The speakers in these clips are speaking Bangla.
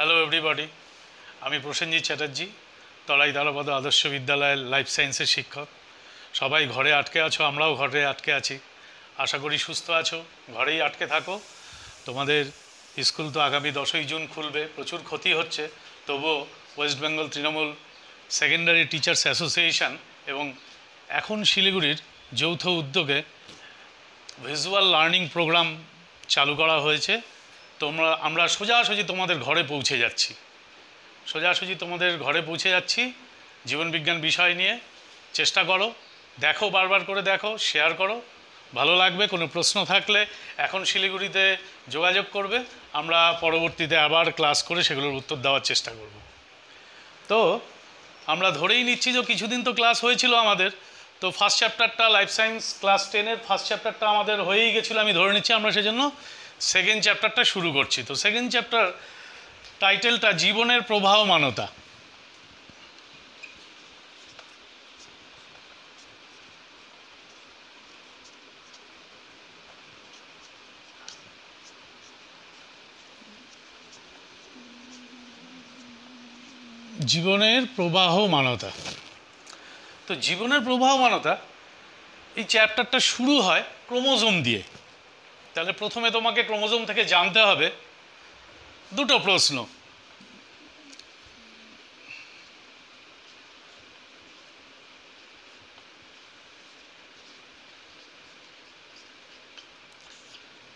হ্যালো এভরিবডি আমি প্রসেনজিৎ চ্যাটার্জি তলাই ধারাবাদ আদর্শ বিদ্যালয়ের লাইফ সায়েন্সের শিক্ষক সবাই ঘরে আটকে আছো আমরাও ঘরে আটকে আছি আশা করি সুস্থ আছো ঘরেই আটকে থাকো তোমাদের স্কুল তো আগামী দশই জুন খুলবে প্রচুর ক্ষতি হচ্ছে তবুও West Bengal Trinamool secondary teachers association এবং এখন শিলিগুড়ির যৌথ উদ্যোগে ভিজুয়াল লার্নিং প্রোগ্রাম চালু করা হয়েছে তোমরা আমরা সোজাসুজি তোমাদের ঘরে পৌঁছে যাচ্ছি সোজাসুজি তোমাদের ঘরে পৌঁছে যাচ্ছি জীবনবিজ্ঞান বিষয় নিয়ে চেষ্টা করো দেখো বারবার করে দেখো শেয়ার করো ভালো লাগবে কোনো প্রশ্ন থাকলে এখন শিলিগুড়িতে যোগাযোগ করবে আমরা পরবর্তীতে আবার ক্লাস করে সেগুলোর উত্তর দেওয়ার চেষ্টা করব তো আমরা ধরেই নিচ্ছি যে কিছুদিন তো ক্লাস হয়েছিল আমাদের তো ফার্স্ট চ্যাপ্টারটা লাইফ সায়েন্স ক্লাস টেনের ফার্স্ট চ্যাপ্টারটা আমাদের হয়েই গেছিলো আমি ধরে নিচ্ছি আমরা সেজন্য সেকেন্ড চ্যাপ্টারটা শুরু করছি তো সেকেন্ড চ্যাপ্টার টাইটেলটা জীবনের প্রবাহমানতা জীবনের প্রবাহমানতা তো জীবনের প্রবাহমানতা এই চ্যাপ্টারটা শুরু হয় ক্রোমোজোম দিয়ে তাহলে প্রথমে তোমাকে ক্রোমোজোম থেকে জানতে হবে দুটো প্রশ্ন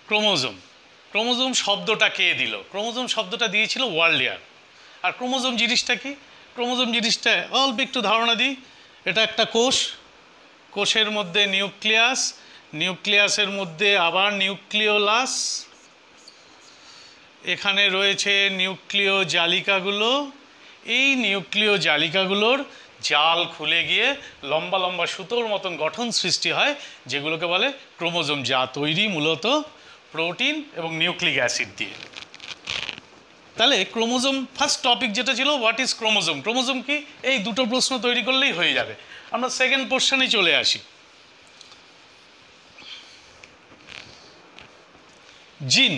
ক্রোমোজোম ক্রোমোজোম শব্দটা কে দিল ক্রোমোজোম শব্দটা দিয়েছিল ওয়ার্ল্ড ইয়ার আর ক্রোমোজোম জিনিসটা কি ক্রোমোজোম জিনিসটা অল্প একটু ধারণা দিই এটা একটা কোষ কোষের মধ্যে নিউক্লিয়াস নিউক্লিয়াসের মধ্যে আবার নিউক্লিওলাস এখানে রয়েছে নিউক্লিয় জালিকাগুলো এই নিউক্লিয় জালিকাগুলোর জাল খুলে গিয়ে লম্বা লম্বা সুতোর মতন গঠন সৃষ্টি হয় যেগুলোকে বলে ক্রোমোজোম যা তৈরি মূলত প্রোটিন এবং নিউক্লিক অ্যাসিড দিয়ে তাহলে ক্রোমোজোম ফার্স্ট টপিক যেটা ছিল হোয়াট ইজ ক্রোমোজোম ক্রোমোজোম কি এই দুটো প্রশ্ন তৈরি করলেই হয়ে যাবে আমরা সেকেন্ড পোর্শনে চলে আসি জিন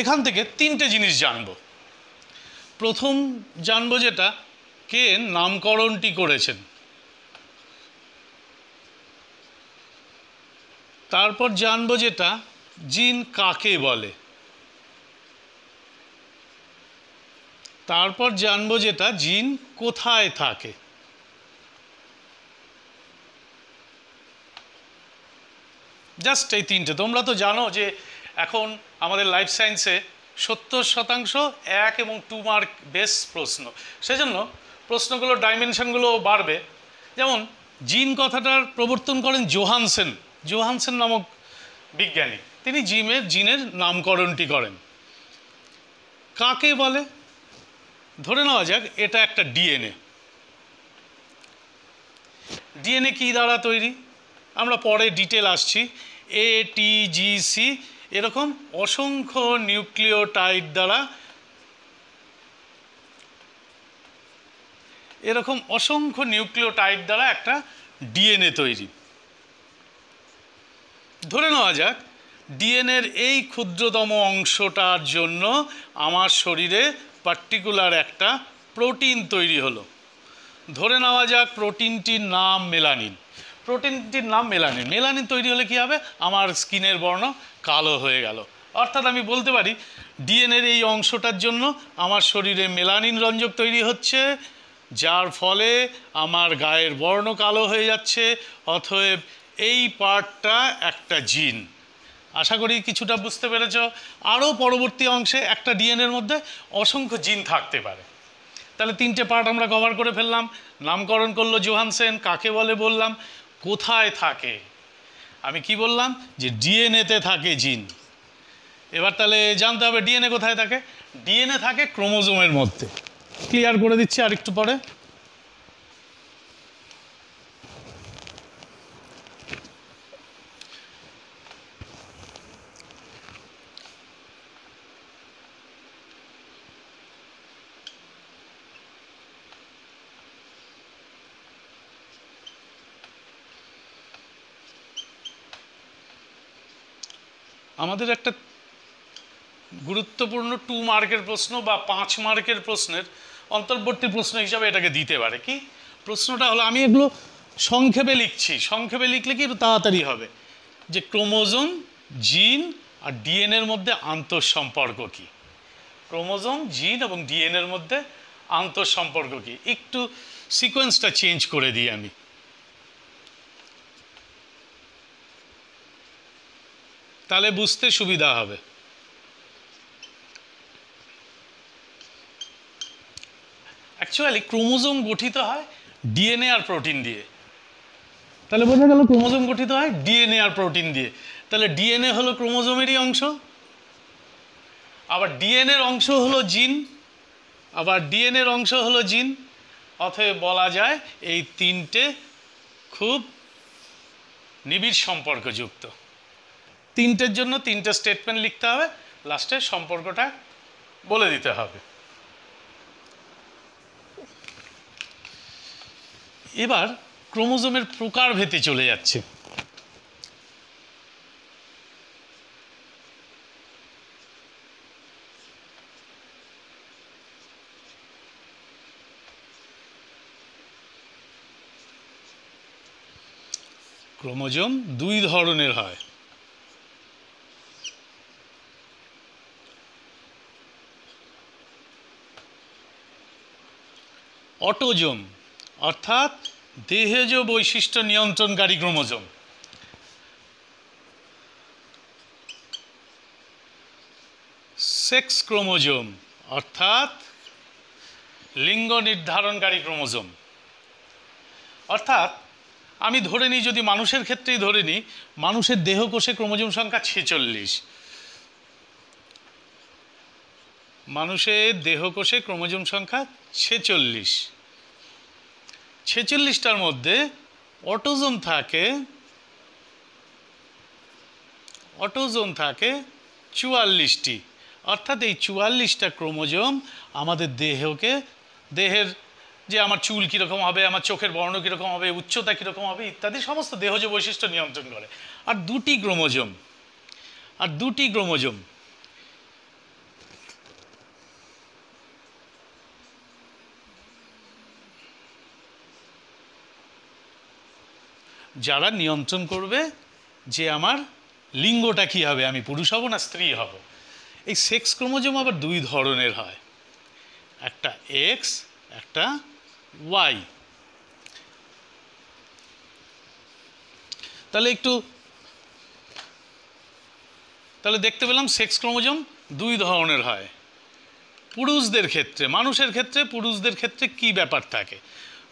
এখান থেকে তিনটে জিনিস জানব প্রথম জানব যেটা কে নামকরণটি করেছেন তারপর জানব যেটা জিন কাকে বলে তারপর জানবো যেটা জিন কোথায় থাকে জাস্ট এই তিনটে তোমরা তো জানো যে এখন আমাদের লাইফ সায়েন্সে সত্তর শতাংশ এক এবং টু মার্ক বেস প্রশ্ন সেজন্য প্রশ্নগুলো ডাইমেনশানগুলো বাড়বে যেমন জিন কথাটার প্রবর্তন করেন জোহানসেন জোহানসেন নামক বিজ্ঞানী তিনি জিমের জিনের নামকরণটি করেন কাকে বলে ধরে নেওয়া যাক এটা একটা ডিএনএ ডিএনএ কী দ্বারা তৈরি আমরা পরে ডিটেল আসছি এ টি জি সি এরকম অসংখ্য নিউক্লিওটাইড দ্বারা এরকম অসংখ্য নিউক্লিওটাইড দ্বারা একটা ডিএনএ তৈরি ধরে নেওয়া যাক ডিএনএর এই ক্ষুদ্রতম অংশটার জন্য আমার শরীরে পার্টিকুলার একটা প্রোটিন তৈরি হলো ধরে নেওয়া যাক প্রোটিনটির নাম মেলানিন প্রোটিনটির নাম মেলানিন মেলানিন তৈরি হলে কী হবে আমার স্কিনের বর্ণ কালো হয়ে গেল অর্থাৎ আমি বলতে পারি ডিএনএর এই অংশটার জন্য আমার শরীরে মেলানিন রঞ্জক তৈরি হচ্ছে যার ফলে আমার গায়ের বর্ণ কালো হয়ে যাচ্ছে অথব এই পার্টটা একটা জিন আশা করি কিছুটা বুঝতে পেরেছ আরও পরবর্তী অংশে একটা ডিএনএর মধ্যে অসংখ্য জিন থাকতে পারে তাহলে তিনটে পার্ট আমরা কভার করে ফেললাম নামকরণ করলো জোহানসেন কাকে বলে বললাম কোথায় থাকে আমি কি বললাম যে ডিএনএতে থাকে জিন এবার তাহলে জানতে হবে ডিএনএ কোথায় থাকে ডিএনএ থাকে ক্রোমোজোমের মধ্যে ক্লিয়ার করে দিচ্ছি আর একটু পরে আমাদের একটা গুরুত্বপূর্ণ টু মার্কের প্রশ্ন বা পাঁচ মার্কের প্রশ্নের অন্তর্বর্তী প্রশ্ন হিসাবে এটাকে দিতে পারে কি প্রশ্নটা হলো আমি এগুলো সংক্ষেপে লিখছি সংক্ষেপে লিখলে কি তাড়াতাড়ি হবে যে ক্রোমোজোম জিন আর ডিএনএর মধ্যে আন্তঃসম্পর্ক কি ক্রোমোজোম জিন এবং ডিএনএর মধ্যে আন্তঃসম্পর্ক কি একটু সিকোয়েন্সটা চেঞ্জ করে দিই আমি তাহলে বুঝতে সুবিধা হবে অ্যাকচুয়ালি ক্রোমোজোম গঠিত হয় ডিএনএ আর প্রোটিন দিয়ে তাহলে বোঝা গেল ক্রোমোজোম গঠিত হয় ডিএনএ আর প্রোটিন দিয়ে তাহলে ডিএনএ হলো ক্রোমোজোমেরই অংশ আবার ডিএনএর অংশ হলো জিন আবার ডিএনএর অংশ হলো জিন অথবা বলা যায় এই তিনটে খুব নিবিড় সম্পর্কযুক্ত তিনটের জন্য তিনটে স্টেটমেন্ট লিখতে হবে লাস্টে সম্পর্কটা বলে দিতে হবে এবার ক্রোমোজোমের ভেতে চলে যাচ্ছে ক্রোমোজোম দুই ধরনের হয় অটোজোম অর্থাৎ দেহেজ বৈশিষ্ট্য নিয়ন্ত্রণকারী ক্রোমোজোম সেক্স ক্রোমোজোম অর্থাৎ লিঙ্গ নির্ধারণকারী ক্রোমোজোম অর্থাৎ আমি ধরে নিই যদি মানুষের ক্ষেত্রেই ধরে নিই মানুষের দেহকোষে ক্রোমোজোম সংখ্যা ছেচল্লিশ মানুষের দেহকোষে ক্রোমোজোম সংখ্যা ছেচল্লিশ ছেচল্লিশটার মধ্যে অটোজোম থাকে অটোজোন থাকে চুয়াল্লিশটি অর্থাৎ এই চুয়াল্লিশটা ক্রোমোজোম আমাদের দেহকে দেহের যে আমার চুল কীরকম হবে আমার চোখের বর্ণ কীরকম হবে উচ্চতা কীরকম হবে ইত্যাদি সমস্ত দেহজ বৈশিষ্ট্য নিয়ন্ত্রণ করে আর দুটি ক্রোমোজোম আর দুটি ক্রোমোজোম যারা নিয়ন্ত্রণ করবে যে আমার লিঙ্গটা কী হবে আমি পুরুষ হব না স্ত্রী হব এই সেক্স ক্রোমোজোম আবার দুই ধরনের হয় একটা এক্স একটা ওয়াই তাহলে একটু তাহলে দেখতে পেলাম সেক্স ক্রোমোজোম দুই ধরনের হয় পুরুষদের ক্ষেত্রে মানুষের ক্ষেত্রে পুরুষদের ক্ষেত্রে কি ব্যাপার থাকে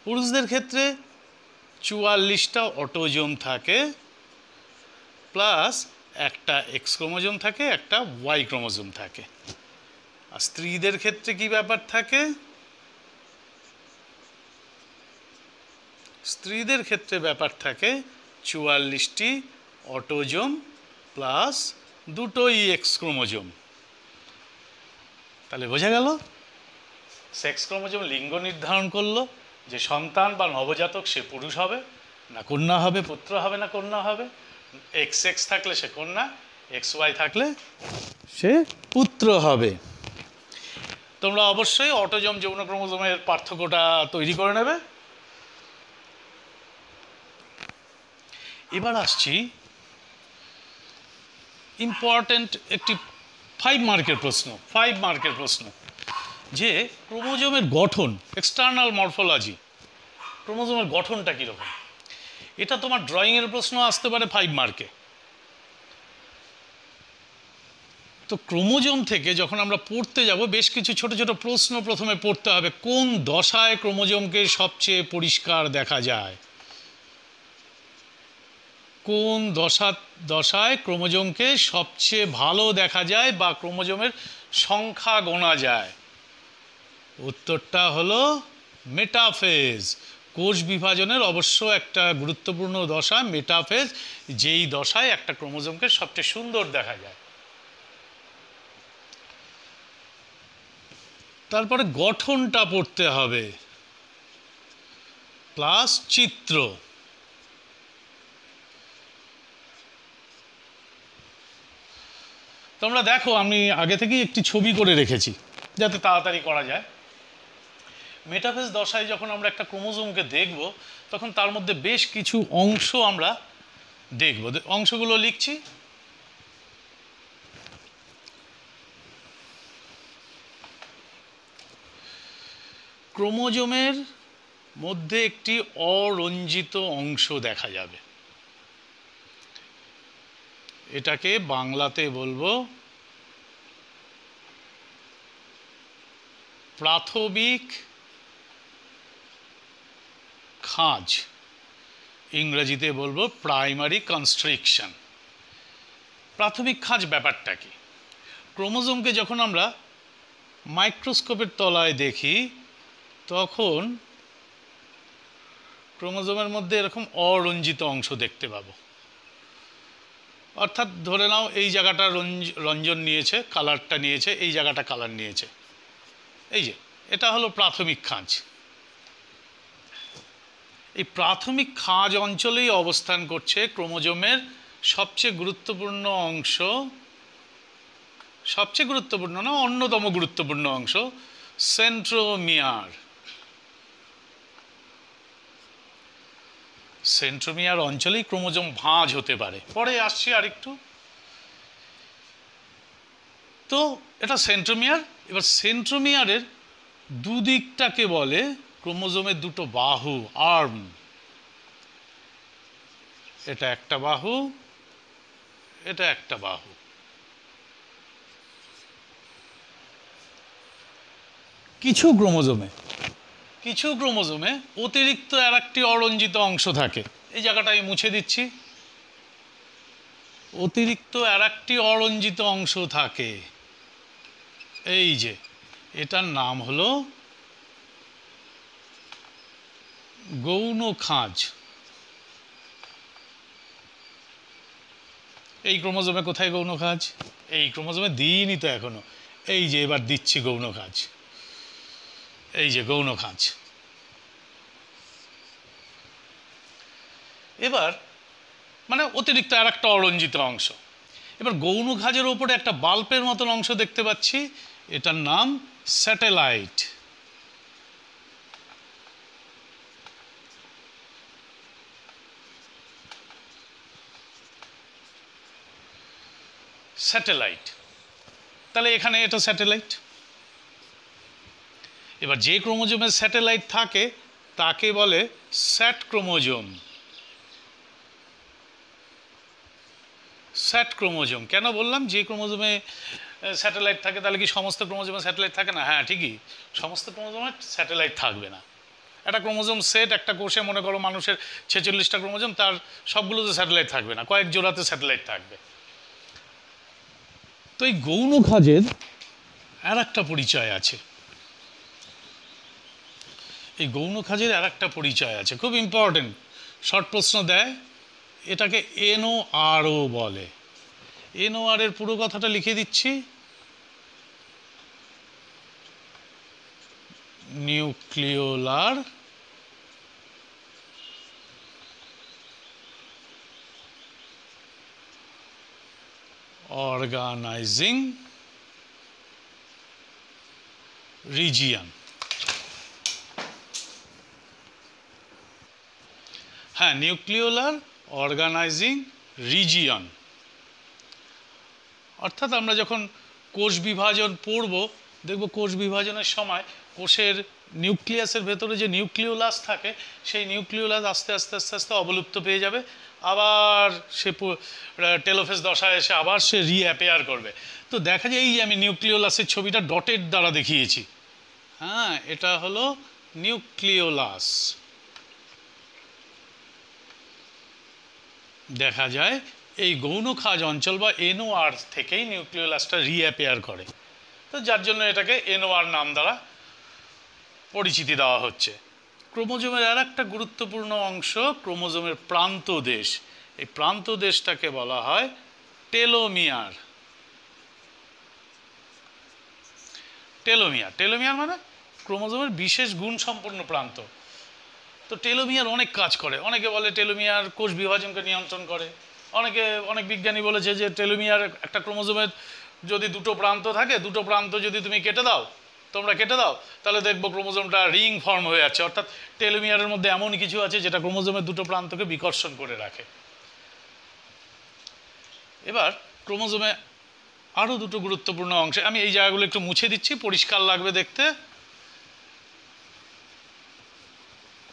পুরুষদের ক্ষেত্রে চুয়াল্লিশটা অটোজোম থাকে প্লাস একটা এক্স ক্রোমোজোম থাকে একটা ওয়াই ক্রোমোজোম থাকে আর স্ত্রীদের ক্ষেত্রে কি ব্যাপার থাকে স্ত্রীদের ক্ষেত্রে ব্যাপার থাকে চুয়াল্লিশটি অটোজোম প্লাস দুটোই এক্স ক্রোমোজোম তাহলে বোঝা গেল সেক্স ক্রোমোজোম লিঙ্গ নির্ধারণ করলো যে সন্তান বা নবজাতক সে পুরুষ হবে না কন্যা হবে পুত্র হবে না কন্যা হবে এক্স এক্স থাকলে সে কন্যা এক্স ওয়াই থাকলে সে পুত্র হবে তোমরা অবশ্যই অটোজম যৌন ক্রোমোজোমের পার্থক্যটা তৈরি করে নেবে এবার আসছি ইম্পর্ট্যান্ট একটি ফাইভ মার্কের প্রশ্ন ফাইভ মার্কের প্রশ্ন যে ক্রোমোজোমের গঠন এক্সটার্নাল মরফোলজি ক্রোমোজোমের গঠনটা কীরকম এটা তোমার ড্রয়িংয়ের প্রশ্ন আসতে পারে ফাইভ মার্কে তো ক্রোমোজোম থেকে যখন আমরা পড়তে যাব বেশ কিছু ছোট ছোট প্রশ্ন প্রথমে পড়তে হবে কোন দশায় ক্রোমোজোমকে সবচেয়ে পরিষ্কার দেখা যায় কোন দশা দশায় ক্রোমোজোমকে সবচেয়ে ভালো দেখা যায় বা ক্রোমোজোমের সংখ্যা গোনা যায় উত্তরটা হলো মেটাফেজ কোষ বিভাজনের অবশ্য একটা গুরুত্বপূর্ণ দশা মেটাফেজ যেই দশায় একটা ক্রোমোজোমকে সবচেয়ে সুন্দর দেখা যায় তারপরে গঠনটা পড়তে হবে প্লাস চিত্র তোমরা দেখো আমি আগে থেকেই একটি ছবি করে রেখেছি যাতে তাড়াতাড়ি করা যায় মেটাফেজ দশায় যখন আমরা একটা ক্রোমোজোমকে দেখব তখন তার মধ্যে বেশ কিছু অংশ আমরা দেখব অংশগুলো লিখছি ক্রোমোজোমের মধ্যে একটি অরঞ্জিত অংশ দেখা যাবে এটাকে বাংলাতে বলবো প্রাথমিক খাঁজ ইংরেজিতে বলবো প্রাইমারি কনস্ট্রিকশন প্রাথমিক খাঁজ ব্যাপারটা কি ক্রোমোজোমকে যখন আমরা মাইক্রোস্কোপের তলায় দেখি তখন ক্রোমোজোমের মধ্যে এরকম অরঞ্জিত অংশ দেখতে পাবো অর্থাৎ ধরে নাও এই জায়গাটা রঞ্জন নিয়েছে কালারটা নিয়েছে এই জায়গাটা কালার নিয়েছে এই যে এটা হলো প্রাথমিক খাঁজ এই প্রাথমিক খাঁজ অঞ্চলেই অবস্থান করছে ক্রোমোজোমের সবচেয়ে গুরুত্বপূর্ণ অংশ সবচেয়ে গুরুত্বপূর্ণ না অন্যতম গুরুত্বপূর্ণ অংশ সেন্ট্রোমিয়ার সেন্ট্রোমিয়ার অঞ্চলেই ক্রোমোজোম ভাঁজ হতে পারে পরে আসছি আরেকটু তো এটা সেন্ট্রোমিয়ার এবার সেন্ট্রোমিয়ারের দুদিকটাকে বলে ক্রোমোজোমের দুটো বাহু আর্ম এটা একটা বাহু এটা একটা বাহু কিছু ক্রোমোজোমে কিছু ক্রোমোজোমে অতিরিক্ত আর একটি অরঞ্জিত অংশ থাকে এই জায়গাটা আমি মুছে দিচ্ছি অতিরিক্ত আর একটি অরঞ্জিত অংশ থাকে এই যে এটার নাম হলো গৌণ খাঁজ এই ক্রোমোজোমে কোথায় গৌণ খাঁজ এই ক্রোমোজোমে দিইনি তো এখনো এই যে এবার দিচ্ছি গৌণ খাঁজ এই যে গৌণ খাঁজ এবার মানে অতিরিক্ত আর একটা অরঞ্জিত অংশ এবার গৌণ খাঁজের ওপরে একটা বাল্বের মতন অংশ দেখতে পাচ্ছি এটার নাম স্যাটেলাইট স্যাটেলাইট তাহলে এখানে এটা স্যাটেলাইট এবার যে ক্রোমোজোমের স্যাটেলাইট থাকে তাকে বলে স্যাট ক্রোমোজোম স্যাট ক্রোমোজোম কেন বললাম যে ক্রোমোজোমে স্যাটেলাইট থাকে তাহলে কি সমস্ত ক্রোমোজোমে স্যাটেলাইট থাকে না হ্যাঁ ঠিকই সমস্ত ক্রোমোজোমে স্যাটেলাইট থাকবে না একটা ক্রোমোজোম সেট একটা কোষে মনে করো মানুষের ছেচল্লিশটা ক্রোমোজোম তার সবগুলোতে স্যাটেলাইট থাকবে না কয়েক জোড়াতে স্যাটেলাইট থাকবে তো এই গৌণ খাজের আর একটা পরিচয় আছে এই গৌণ খাজের আর একটা পরিচয় আছে খুব ইম্পর্টেন্ট শর্ট প্রশ্ন দেয় এটাকে এনও আরও বলে এনও আর এর পুরো কথাটা লিখে দিচ্ছি নিউক্লিওলার organizing region. হ্যাঁ নিউক্লিওলার অর্গানাইজিং রিজিয়ন অর্থাৎ আমরা যখন কোষ বিভাজন পড়ব দেখব কোষ বিভাজনের সময় কোষের নিউক্লিয়াসের ভেতরে যে নিউক্লিওলাস থাকে সেই নিউক্লিওলাস আস্তে আস্তে আস্তে আস্তে অবলুপ্ত পেয়ে যাবে আবার সে টেলোফেস দশা এসে আবার সে রিঅ্যাপেয়ার করবে তো দেখা যায় এই যে আমি নিউক্লিওলাসের ছবিটা ডটের দ্বারা দেখিয়েছি হ্যাঁ এটা হলো নিউক্লিওলাস দেখা যায় এই গৌণ খাজ অঞ্চল বা এনওআর থেকেই নিউক্লিওলাসটা রিঅ্যাপেয়ার করে তো যার জন্য এটাকে এনওয়ার নাম দ্বারা পরিচিতি দেওয়া হচ্ছে ক্রোমোজোমের আর একটা গুরুত্বপূর্ণ অংশ ক্রোমোজোমের প্রান্ত দেশ এই প্রান্ত দেশটাকে বলা হয় টেলোমিয়ার টেলোমিয়ার টেলোমিয়ার মানে ক্রোমোজোমের বিশেষ গুণ সম্পন্ন প্রান্ত তো টেলোমিয়ার অনেক কাজ করে অনেকে বলে টেলোমিয়ার কোষ বিভাজনকে নিয়ন্ত্রণ করে অনেকে অনেক বিজ্ঞানী বলেছে যে টেলোমিয়ার একটা ক্রোমোজোমের যদি দুটো প্রান্ত থাকে দুটো প্রান্ত যদি তুমি কেটে দাও তোমরা কেটে দাও তাহলে দেখবো ক্রোমোজোমটা রিং ফর্ম হয়ে আছে অর্থাৎ টেলোমিয়ারের মধ্যে এমন কিছু আছে যেটা ক্রোমোজোমের দুটো প্রান্তকে বিকর্ষণ করে রাখে এবার ক্রোমোজোমে আরও দুটো গুরুত্বপূর্ণ অংশে আমি এই জায়গাগুলো একটু মুছে দিচ্ছি পরিষ্কার লাগবে দেখতে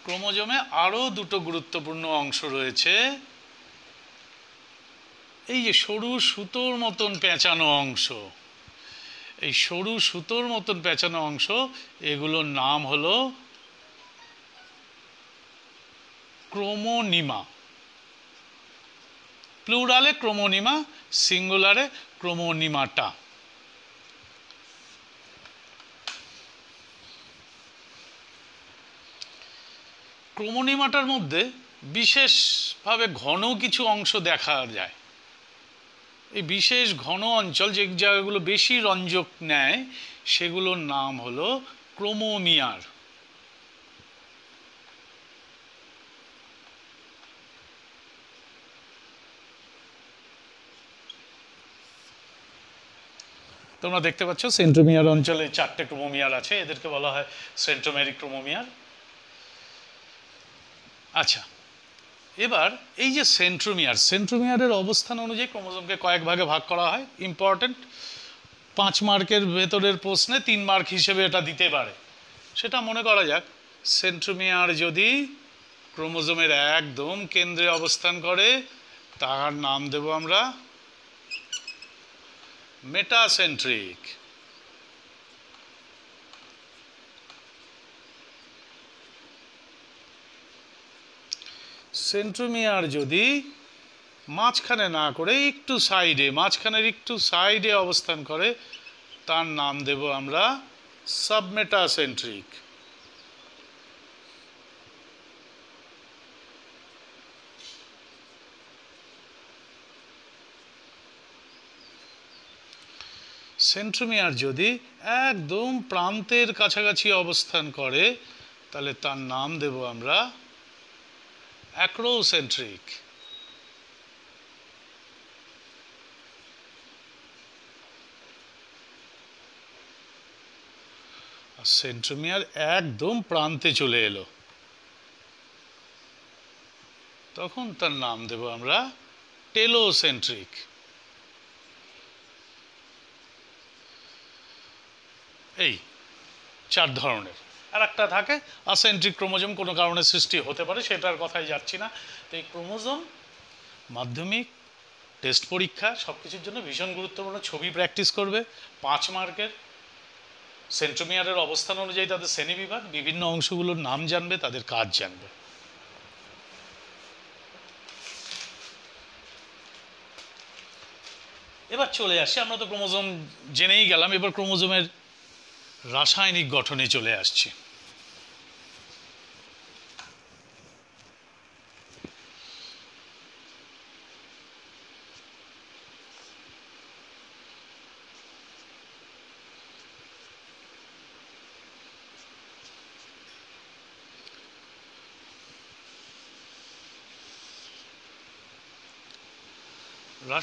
ক্রোমোজোমে আরও দুটো গুরুত্বপূর্ণ অংশ রয়েছে এই যে সরু সুতোর মতন পেঁচানো অংশ এই সরু সুতোর মতন পেঁচানো অংশ এগুলোর নাম হলো ক্রোমোনিমা প্লুরালে ক্রোমোনিমা সিঙ্গুলারে ক্রোমোনিমাটা ক্রোমোনিমাটার মধ্যে বিশেষভাবে ঘন কিছু অংশ দেখা যায় এই বিশেষ ঘন অঞ্চল যে জায়গাগুলো বেশি রঞ্জক নেয় সেগুলোর নাম হলো ক্রোমোমিয়ার তোমরা দেখতে পাচ্ছ সেন্ট্রোমিয়ার অঞ্চলে চারটে ক্রোমোমিয়ার আছে এদেরকে বলা হয় সেন্ট্রোমেরিক ক্রোমোমিয়ার আচ্ছা এবার এই যে সেন্ট্রোমিয়ার সেন্ট্রোমিয়ারের অবস্থান অনুযায়ী ক্রোমোজোমকে কয়েক ভাগে ভাগ করা হয় ইম্পর্টেন্ট পাঁচ মার্কের ভেতরের প্রশ্নে তিন মার্ক হিসেবে এটা দিতে পারে সেটা মনে করা যাক সেন্ট্রোমিয়ার যদি ক্রোমোজোমের একদম কেন্দ্রে অবস্থান করে তার নাম দেব আমরা মেটাসেন্ট্রিক সেন্ট্রোমিয়ার যদি মাঝখানে না করে একটু সাইডে মাঝখানের একটু সাইডে অবস্থান করে তার নাম দেব আমরা সাবমেটাসেন্ট্রিক সেন্ট্রোমিয়ার যদি একদম প্রান্তের কাছাকাছি অবস্থান করে তাহলে তার নাম দেব আমরা acrocentric. সেন্ট্রোমিয়ার একদম প্রান্তে চলে এলো তখন তার নাম দেব আমরা টেলোসেন্ট্রিক এই চার ধরনের আর একটা থাকে আসেন্ট্রিক ক্রোমোজোম কোনো কারণে সৃষ্টি হতে পারে সেটার কথাই যাচ্ছি না তো এই ক্রোমোজোম মাধ্যমিক টেস্ট পরীক্ষা সব কিছুর জন্য ভীষণ গুরুত্বপূর্ণ ছবি প্র্যাকটিস করবে পাঁচ মার্কের সেন্ট্রোমিয়ারের অবস্থান অনুযায়ী তাদের শ্রেণীবিভাগ বিভিন্ন অংশগুলোর নাম জানবে তাদের কাজ জানবে এবার চলে আসি আমরা তো ক্রোমোজোম জেনেই গেলাম এবার ক্রোমোজোমের রাসায়নিক গঠনে চলে আসছি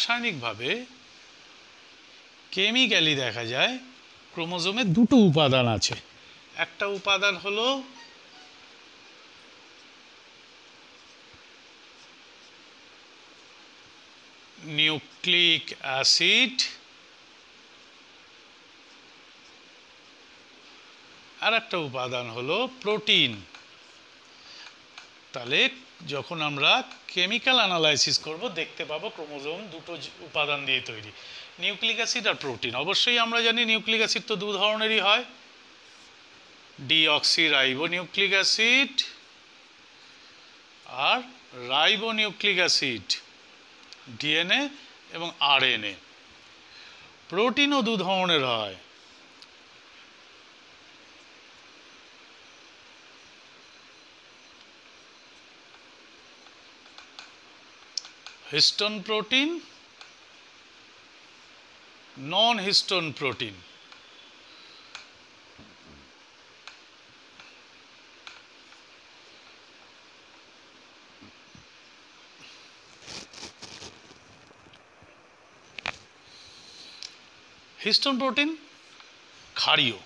রাসায়নিকভাবে কেমিক্যালি দেখা যায় ক্রোমোজোমে দুটো উপাদান আছে একটা উপাদান হলো নিউক্লিক অ্যাসিড আর একটা উপাদান হলো প্রোটিন তাহলে যখন আমরা কেমিক্যাল অ্যানালাইসিস করব দেখতে পাবো ক্রোমোজোম দুটো উপাদান দিয়ে তৈরি নিউক্লিক অ্যাসিড আর প্রোটিন অবশ্যই আমরা জানি নিউক্লিক অ্যাসিড তো দু ধরনেরই হয় ডিঅক্সিরাইবো নিউক্লিক অ্যাসিড আর রাইবো নিউক্লিক অ্যাসিড ডিএনএ এবং এ প্রোটিনও দু ধরনের হয় histone protein non-histone protein. Histone protein ক্ষারীয়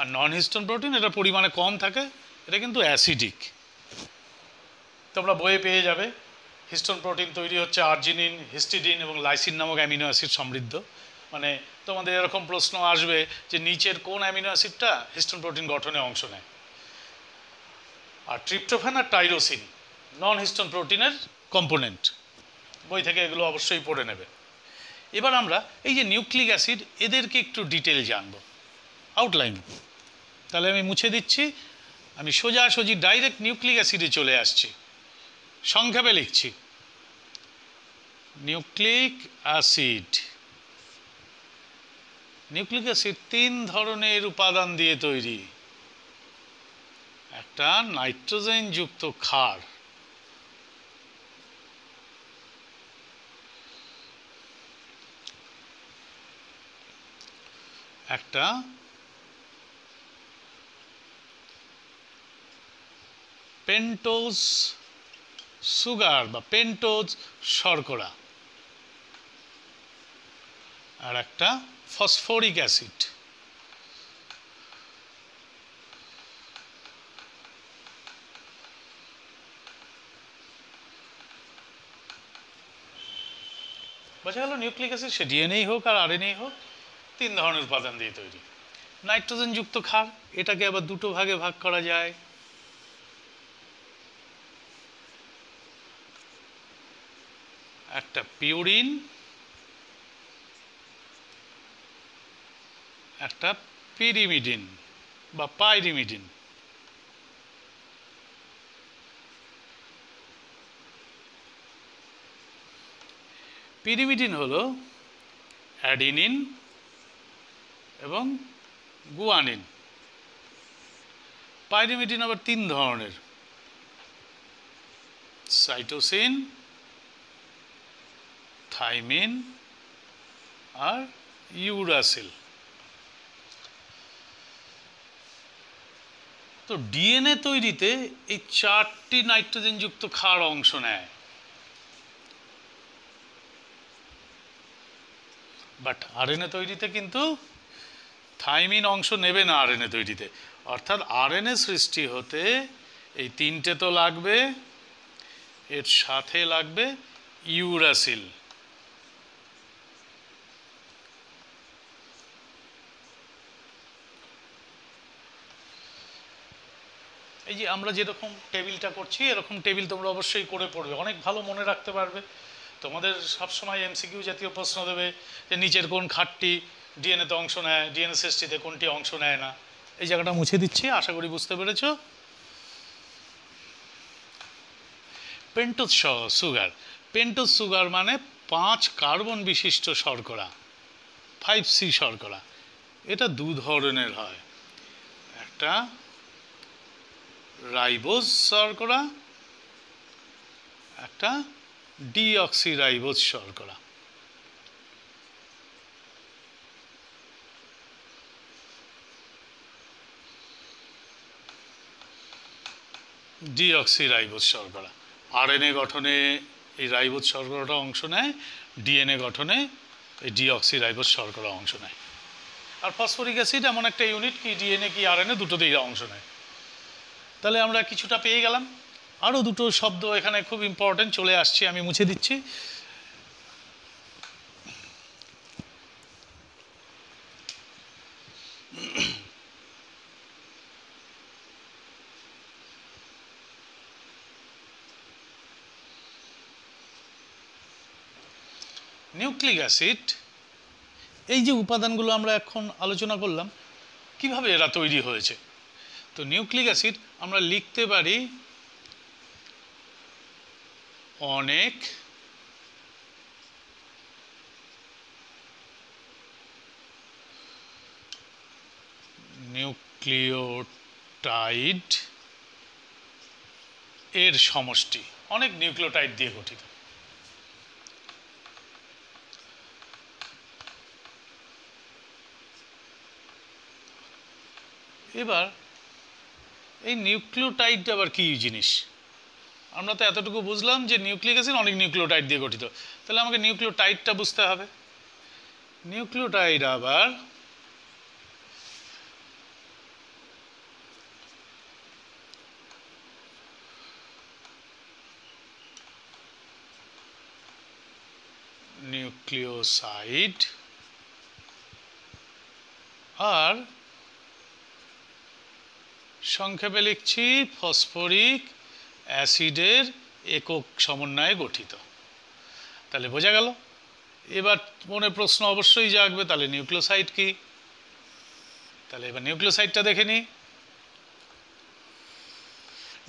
আর নন হিস্টোন প্রোটিন এটা পরিমাণে কম থাকে এটা কিন্তু অ্যাসিডিক তোমরা বয়ে পেয়ে যাবে হিস্টোন প্রোটিন তৈরি হচ্ছে আর্জিনিন হিস্টিডিন এবং লাইসিন নামক অ্যামিনো অ্যাসিড সমৃদ্ধ মানে তোমাদের এরকম প্রশ্ন আসবে যে নিচের কোন অ্যামিনো অ্যাসিডটা হিস্টোন প্রোটিন গঠনে অংশ নেয় আর ট্রিপ্টোফ্যান আর টাইরোসিন নন হিস্টোন প্রোটিনের কম্পোনেন্ট বই থেকে এগুলো অবশ্যই পড়ে নেবে এবার আমরা এই যে নিউক্লিক অ্যাসিড এদেরকে একটু ডিটেল জানব আউটলাইন তাহলে আমি মুছে দিচ্ছি আমি সোজাসুজি ডাইরেক্ট নিউক্লিক অ্যাসিডে চলে আসছি সংক্ষেপে লিখছি নিউক্লিক অ্যাসিড নিউক্লিক অ্যাসিড তিন ধরনের উপাদান দিয়ে তৈরি একটা নাইট্রোজেনযুক্ত ক্ষার একটা পেন্টোজ সুগার বা পেন্টোজ শর্করা আর একটা ফসফরিক অ্যাসিড বোঝা গেল নিউক্লিক অ্যাসিড সে ডিএনএই হোক আর আরএনএই হোক তিন ধরনের উপাদান দিয়ে তৈরি নাইট্রোজেন যুক্ত খার এটাকে আবার দুটো ভাগে ভাগ করা যায় একটা পিউরিন একটা পিরিমিডিন বা পাইরিমিডিন পিরিমিডিন হলো অ্যাডিনিন এবং গুয়ানিন পাইরিমিডিন আবার তিন ধরনের সাইটোসিন থাইমিন আর ইউরাসিল তো ডিএনএ তৈরিতে এই চারটি নাইট্রোজেনযুক্ত ক্ষার অংশ নেয় বাট আরএনএ তৈরিতে কিন্তু থাইমিন অংশ নেবে না আরএনএ তৈরিতে অর্থাৎ আরএনএ সৃষ্টি হতে এই তিনটে তো লাগবে এর সাথে লাগবে ইউরাসিল এই যে আমরা যেরকম টেবিলটা করছি এরকম টেবিল তোমরা অবশ্যই করে পড়বে অনেক ভালো মনে রাখতে পারবে তোমাদের সবসময় এমসিকিউ জাতীয় প্রশ্ন দেবে যে নিচের কোন খাটটি ডিএনএতে অংশ নেয় সৃষ্টিতে কোনটি অংশ নেয় না এই জায়গাটা মুছে দিচ্ছি আশা করি বুঝতে পেরেছ পেন্টোস সুগার পেন্টোস সুগার মানে পাঁচ কার্বন বিশিষ্ট শর্করা ফাইভ সি শর্করা এটা দু ধরনের হয় একটা রাইবোজ শর্করা একটা ডিঅক্সিরাইবোজ শর্করা ডিঅক্সিরাইবোজ শর্করা আরএনএ গঠনে এই রাইবোজ শর্করাটা অংশ নেয় ডিএনএ গঠনে এই ডিঅক্সিরাইবোজ শর্করা অংশ নেয় আর ফসফরিক অ্যাসিড এমন একটা ইউনিট কি ডিএনএ কি আরএনএ দুটোতেই অংশ নেয় তাহলে আমরা কিছুটা পেয়ে গেলাম আরও দুটো শব্দ এখানে খুব ইম্পর্টেন্ট চলে আসছে আমি মুছে দিচ্ছি নিউক্লিক অ্যাসিড এই যে উপাদানগুলো আমরা এখন আলোচনা করলাম কিভাবে এরা তৈরি হয়েছে তো নিউক্লিক অ্যাসিড আমরা লিখতে পারি অনেক নিউক্লিওটাইড এর সমষ্টি অনেক নিউক্লিওটাইড দিয়ে গঠিত এবার এই নিউক্লিওটাইড আবার কী জিনিস আমরা তো এতটুকু বুঝলাম যে নিউক্লিক অ্যাসিড অনেক নিউক্লিওটাইড দিয়ে গঠিত তাহলে আমাকে নিউক্লিওটাইডটা বুঝতে হবে নিউক্লিওটাইড আবার নিউক্লিওসাইড আর সংক্ষেপে লিখছি ফসফরিক অ্যাসিডের একক সমন্বয়ে গঠিত তাহলে বোঝা গেল এবার মনে প্রশ্ন অবশ্যই জাগবে তাহলে নিউক্লিওসাইড কি তাহলে এবার নিউক্লিওসাইডটা দেখে নিই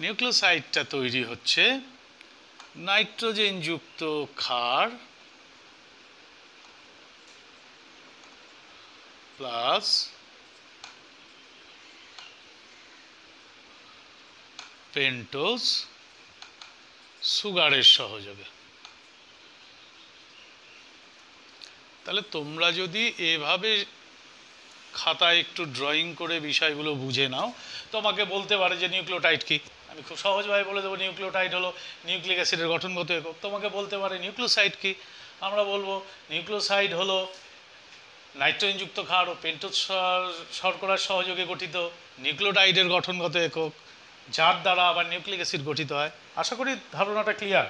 নিউক্লিওসাইডটা তৈরি হচ্ছে নাইট্রোজেনযুক্ত ক্ষার প্লাস পেন্টোজ সুগারের সহযোগে তাহলে তোমরা যদি এভাবে খাতায় একটু ড্রয়িং করে বিষয়গুলো বুঝে নাও তোমাকে বলতে পারে যে নিউক্লিওটাইড কী আমি খুব সহজভাবে বলে দেবো নিউক্লিওটাইড হলো নিউক্লিক অ্যাসিডের গঠনগত একক তোমাকে বলতে পারে নিউক্লোসাইড কী আমরা বলবো নিউক্লোসাইড হলো নাইট্রোজেনযুক্ত ক্ষার ও পেন্টোজ শর্করার সহযোগে গঠিত নিউক্লোটাইডের গঠনগত একক যার দ্বারা আবার নিউক্লিক অ্যাসিড গঠিত হয় আশা করি ধারণাটা ক্লিয়ার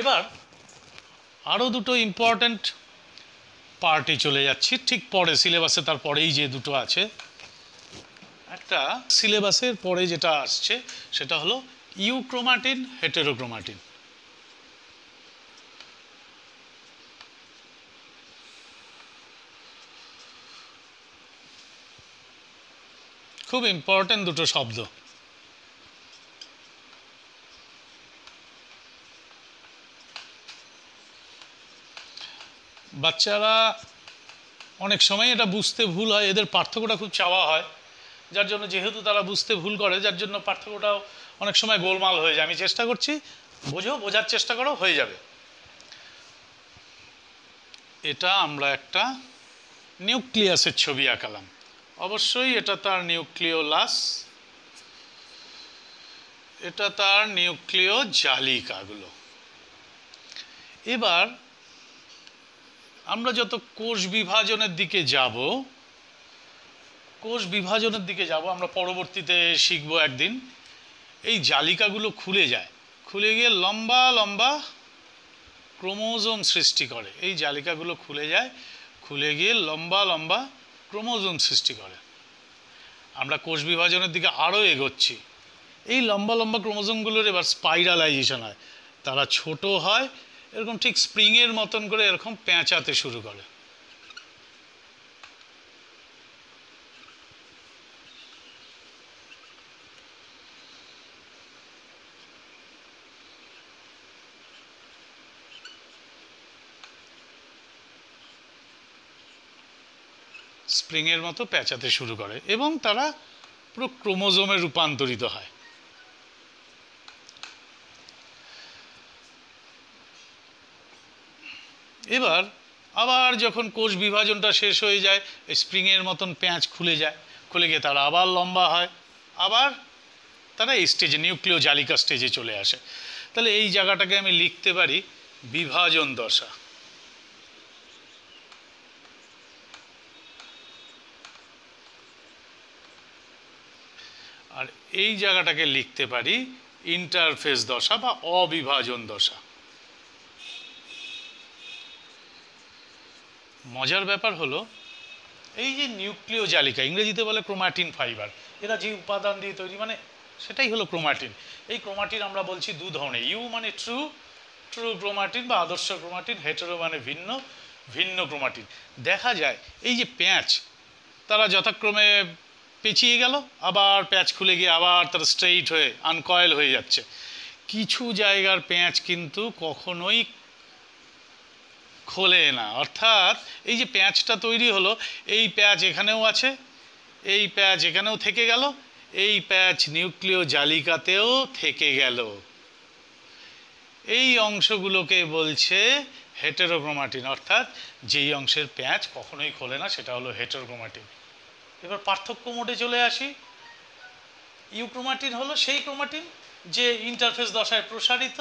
এবার আরও দুটো ইম্পর্ট্যান্ট পার্টে চলে যাচ্ছি ঠিক পরে সিলেবাসে তার পরেই যে দুটো আছে একটা সিলেবাসের পরে যেটা আসছে সেটা হলো ইউক্রোমাটিন হেটেরোক্রোমাটিন খুব ইম্পর্টেন্ট দুটো শব্দ বাচ্চারা অনেক সময় এটা বুঝতে ভুল হয় এদের পার্থক্যটা খুব চাওয়া হয় যার জন্য যেহেতু তারা বুঝতে ভুল করে যার জন্য পার্থক্যটাও অনেক সময় গোলমাল হয়ে যায় আমি চেষ্টা করছি বোঝো বোঝার চেষ্টা করো হয়ে যাবে এটা আমরা একটা নিউক্লিয়াসের ছবি আঁকালাম অবশ্যই এটা তার নিউক্লিওলাস এটা তার নিউক্লিয় জালিকাগুলো এবার আমরা যত কোষ বিভাজনের দিকে যাব কোষ বিভাজনের দিকে যাব আমরা পরবর্তীতে শিখব একদিন এই জালিকাগুলো খুলে যায় খুলে গিয়ে লম্বা লম্বা ক্রোমোজোম সৃষ্টি করে এই জালিকাগুলো খুলে যায় খুলে গিয়ে লম্বা লম্বা ক্রোমোজোম সৃষ্টি করে আমরা কোষ বিভাজনের দিকে আরও এগোচ্ছি এই লম্বা লম্বা ক্রোমোজোমগুলোর এবার স্পাইরালাইজেশন হয় তারা ছোট হয় এরকম ঠিক স্প্রিংয়ের মতন করে এরকম পেঁচাতে শুরু করে স্প্রিংয়ের মতো প্যাঁচাতে শুরু করে এবং তারা পুরো ক্রোমোজোমে রূপান্তরিত হয় এবার আবার যখন কোষ বিভাজনটা শেষ হয়ে যায় স্প্রিংয়ের মতন প্যাঁচ খুলে যায় খুলে গিয়ে তারা আবার লম্বা হয় আবার তারা এই স্টেজে নিউক্লিয় জালিকা স্টেজে চলে আসে তাহলে এই জায়গাটাকে আমি লিখতে পারি বিভাজন দশা আর এই জায়গাটাকে লিখতে পারি ইন্টারফেস দশা বা অবিভাজন দশা মজার ব্যাপার হলো এই যে নিউক্লিয় জালিকা ইংরেজিতে বলে ক্রোমাটিন ফাইবার এরা যে উপাদান দিয়ে তৈরি মানে সেটাই হলো ক্রোমাটিন এই ক্রোমাটিন আমরা বলছি দু ধরনের ইউ মানে ট্রু ট্রু ক্রোমাটিন বা আদর্শ ক্রোমাটিন হেটেরো মানে ভিন্ন ভিন্ন ক্রোমাটিন দেখা যায় এই যে প্যাঁচ তারা যথাক্রমে পেঁচিয়ে গেল আবার প্যাঁচ খুলে গিয়ে আবার তারা স্ট্রেইট হয়ে আনকয়েল হয়ে যাচ্ছে কিছু জায়গার প্যাঁচ কিন্তু কখনোই খোলে না অর্থাৎ এই যে প্যাঁচটা তৈরি হলো এই প্যাঁচ এখানেও আছে এই প্যাঁচ এখানেও থেকে গেল এই প্যাঁচ নিউক্লিয় জালিকাতেও থেকে গেল এই অংশগুলোকে বলছে হেটেরোক্রোমাটিন অর্থাৎ যেই অংশের প্যাঁচ কখনোই খোলে না সেটা হলো হেটেরোক্রোমাটিন এবার পার্থক্য মোডে চলে আসি ইউক্রোমাটিন হলো সেই ক্রোমাটিন যে ইন্টারফেস দশায় প্রসারিত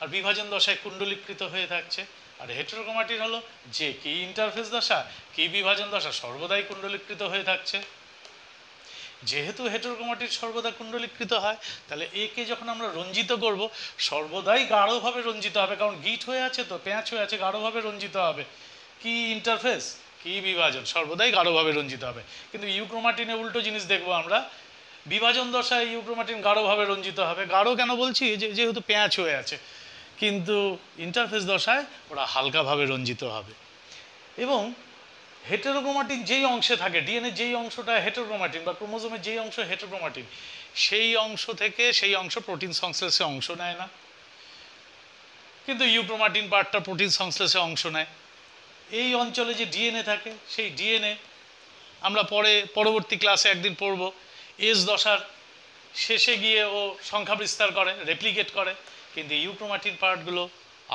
আর বিভাজন দশায় কুণ্ডলীকৃত হয়ে থাকছে আর হেটেরোক্রোমাটিন হলো যে কি ইন্টারফেস দশা কি বিভাজন দশা সর্বদাই কুণ্ডলীকৃত হয়ে থাকছে যেহেতু হেটেরোক্রোমাটিন সর্বদা কুণ্ডলীকৃত হয় তাহলে একে যখন আমরা রঞ্জিত করব সর্বদাই গাঢ়ভাবে রঞ্জিত হবে কারণ গিট হয়ে আছে তো পেঁয়াজ হয়ে আছে গাঢ়ভাবে রঞ্জিত হবে কি ইন্টারফেস কি বিভাজন সর্বদাই গাঢ়ভাবে রঞ্জিত হবে কিন্তু ইউক্রোমাটিনে উল্টো জিনিস দেখবো আমরা বিভাজন দশায় ইউক্রোমাটিন গাঢ়ভাবে রঞ্জিত হবে গাঢ় কেন বলছি যে যেহেতু পেঁয়াজ হয়ে আছে কিন্তু ইন্টারফেস দশায় ওরা হালকাভাবে রঞ্জিত হবে এবং হেটেরোক্রোমাটিন যেই অংশে থাকে ডিএনএ যেই অংশটা হেটেরোক্রোমাটিন বা ক্রোমোজোমের যেই অংশ হেটেরোক্রোমাটিন সেই অংশ থেকে সেই অংশ প্রোটিন সংশ্লেষে অংশ নেয় না কিন্তু ইউক্রোমাটিন পার্টটা প্রোটিন সংশ্লেষে অংশ নেয় এই অঞ্চলে যে ডিএনএ থাকে সেই ডিএনএ আমরা পরে পরবর্তী ক্লাসে একদিন পড়ব এস দশার শেষে গিয়ে ও সংখ্যা বিস্তার করে রেপ্লিকেট করে কিন্তু ইউক্রোমাটিন পার্টগুলো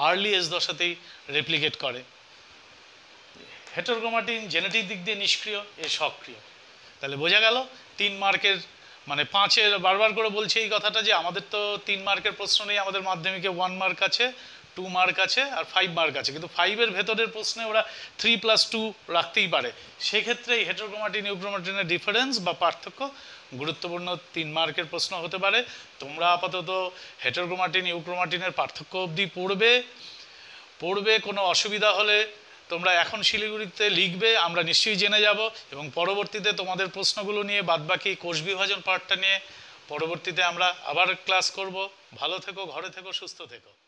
আর্লি এস দশাতেই রেপ্লিকেট করে হেটারক্রোমাটিন জেনেটিক দিক দিয়ে নিষ্ক্রিয় এ সক্রিয় তাহলে বোঝা গেল তিন মার্কের মানে পাঁচের বারবার করে বলছি এই কথাটা যে আমাদের তো তিন মার্কের প্রশ্ন নেই আমাদের মাধ্যমিকে ওয়ান মার্ক আছে টু মার্ক আছে আর ফাইভ মার্ক আছে কিন্তু ফাইভের ভেতরের প্রশ্নে ওরা থ্রি প্লাস টু রাখতেই পারে সেক্ষেত্রে এই হেট্রোক্রোমাটিন ইউক্রোমাটিনের ডিফারেন্স বা পার্থক্য গুরুত্বপূর্ণ তিন মার্কের প্রশ্ন হতে পারে তোমরা আপাতত হেট্রোক্রোমাটিন ইউক্রোমাটিনের পার্থক্য অবধি পড়বে পড়বে কোনো অসুবিধা হলে তোমরা এখন শিলিগুড়িতে লিখবে আমরা নিশ্চয়ই জেনে যাব এবং পরবর্তীতে তোমাদের প্রশ্নগুলো নিয়ে বাদবাকি কোষ বিভাজন পার্টটা নিয়ে পরবর্তীতে আমরা আবার ক্লাস করব ভালো থেকো ঘরে থেকো সুস্থ থেকো